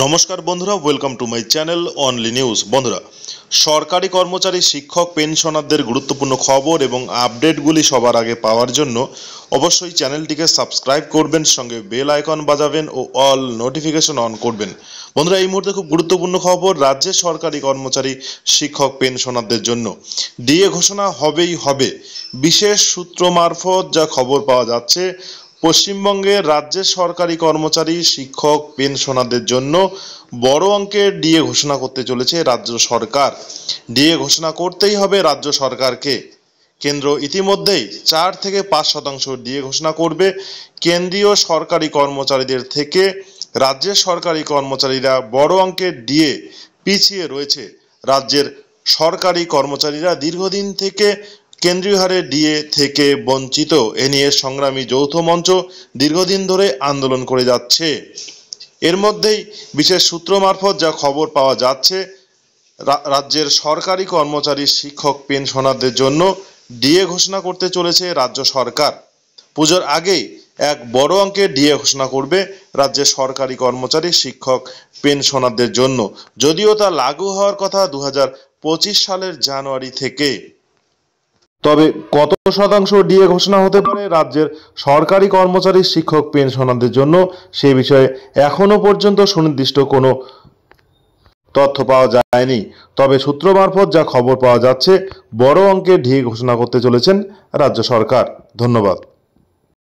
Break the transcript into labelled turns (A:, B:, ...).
A: নমস্কার বন্ধুরা welcome to my channel only news বন্ধুরা সরকারি কর্মচারী শিক্ষক পেনশনারদের গুরুত্বপূর্ণ খবর এবং আপডেটগুলি সবার আগে পাওয়ার জন্য অবশ্যই চ্যানেলটিকে সাবস্ক্রাইব করবেন সঙ্গে বেল আইকন বাজাবেন ও অল নোটিফিকেশন অন করবেন বন্ধুরা এই মুহূর্তে খুব গুরুত্বপূর্ণ খবর রাজ্যের সরকারি কর্মচারী শিক্ষক পেনশনারদের জন্য ডিএ ঘোষণা হবেই হবে বিশেষ সূত্র মারফত যা খবর পাওয়া যাচ্ছে পশ্চিমবঙ্গের রাজ্যের সরকারি কর্মচারী শিক্ষক পেনশনারদের জন্য বড় অঙ্কের ডিএ ঘোষণা করতে চলেছে রাজ্য সরকার ডিএ ঘোষণা করতেই হবে রাজ্য সরকারকে কেন্দ্র ইতিমধ্যেই চার থেকে পাঁচ শতাংশ ডিএ ঘোষণা করবে কেন্দ্রীয় সরকারি কর্মচারীদের থেকে রাজ্যের সরকারি কর্মচারীরা বড় অঙ্কের ডিএ পিছিয়ে রয়েছে রাজ্যের সরকারি কর্মচারীরা দীর্ঘদিন থেকে কেন্দ্রীয় হারে ডিএ থেকে বঞ্চিত এ নিয়ে সংগ্রামী যৌথ মঞ্চ দীর্ঘদিন ধরে আন্দোলন করে যাচ্ছে এর মধ্যেই বিশেষ সূত্র মারফত যা খবর পাওয়া যাচ্ছে রাজ্যের সরকারি কর্মচারী শিক্ষক পেনশনারদের জন্য ডিএ ঘোষণা করতে চলেছে রাজ্য সরকার পুজোর আগেই এক বড় অঙ্কের ডিএ ঘোষণা করবে রাজ্যের সরকারি কর্মচারী শিক্ষক পেনশনারদের জন্য যদিও তা লাগু হওয়ার কথা দু সালের জানুয়ারি থেকে তবে কত শতাংশ ডিএ ঘোষণা হতে পারে রাজ্যের সরকারি কর্মচারী শিক্ষক পেনশনারদের জন্য সে বিষয়ে এখনও পর্যন্ত সুনির্দিষ্ট কোনো তথ্য পাওয়া যায়নি তবে সূত্র মারফত যা খবর পাওয়া যাচ্ছে বড় অঙ্কে ঢিয়ে ঘোষণা করতে চলেছেন রাজ্য সরকার ধন্যবাদ